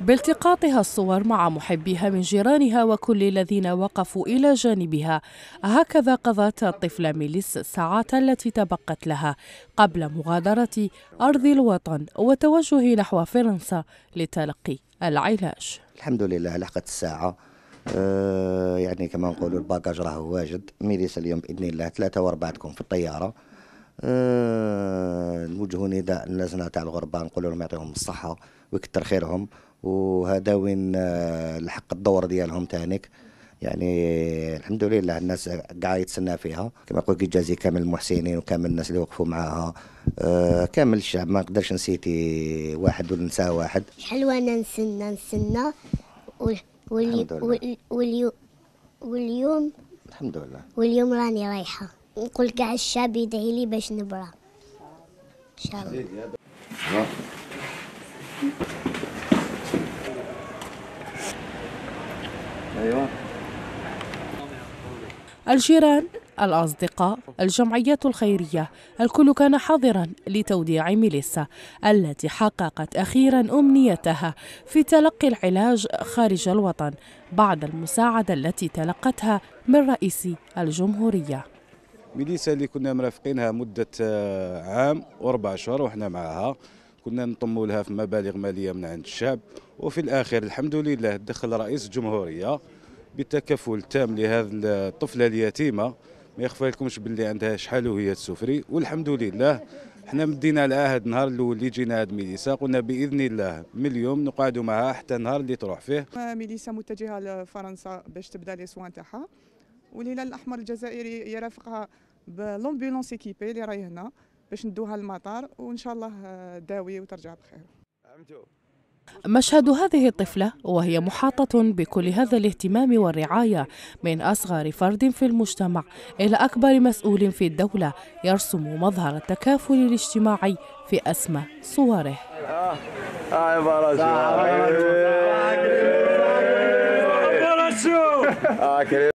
بالتقاطها الصور مع محبيها من جيرانها وكل الذين وقفوا إلى جانبها هكذا قضت الطفلة ميليس الساعات التي تبقت لها قبل مغادرة أرض الوطن والتوجه نحو فرنسا لتلقي العلاج الحمد لله لحقت الساعة أه يعني كما نقولوا الباكاج راه واجد ميليس اليوم بإذن الله ثلاثة وأربعتكم في الطيارة أه نوجهوا نداء للجنه تاع الغربه نقول لهم يعطيهم الصحه ويكثر خيرهم وهذا وين الحق آه، الدور ديالهم تانيك يعني الحمد لله الناس قاع يتسنى فيها كما كي جازي كامل المحسنين وكامل الناس اللي وقفوا معاها آه، كامل الشعب ما نقدرش نسيتي واحد ولا واحد واحد انا نسنى نسنى واليوم واليوم الحمد لله واليوم راني رايحه نقول كاع الشعب يدعي لي باش نبرأ شاء الله الجيران الأصدقاء الجمعيات الخيرية الكل كان حاضرا لتوديع ميليسا التي حققت أخيرا أمنيتها في تلقي العلاج خارج الوطن بعد المساعدة التي تلقتها من رئيس الجمهورية ميليسا اللي كنا مرافقينها مده آه، عام واربع شهور وحنا معاها كنا نطموا لها في مبالغ ماليه من عند الشعب وفي الاخير الحمد لله دخل رئيس الجمهوريه بالتكفل التام لهذه الطفله اليتيمه ما يخفى لكمش باللي عندها شحال وهي السفري والحمد لله حنا مدينا العهد نهار الاول اللي جينا عند ميليسا قلنا باذن الله من اليوم نقعدوا معها حتى النهار اللي تروح فيه ميليسا متجهه لفرنسا باش تبدا لي سوان تاعها والهلال الاحمر الجزائري يرافقها بالامبولونس ايكيبي اللي راهي هنا باش ندوها للمطار وان شاء الله آه، داوي وترجع بخير مشهد هذه الطفلة وهي محاطة بكل هذا الاهتمام والرعاية من أصغر فرد في المجتمع إلى أكبر مسؤول في الدولة يرسم مظهر التكافل الاجتماعي في أسمى صوره آه. آه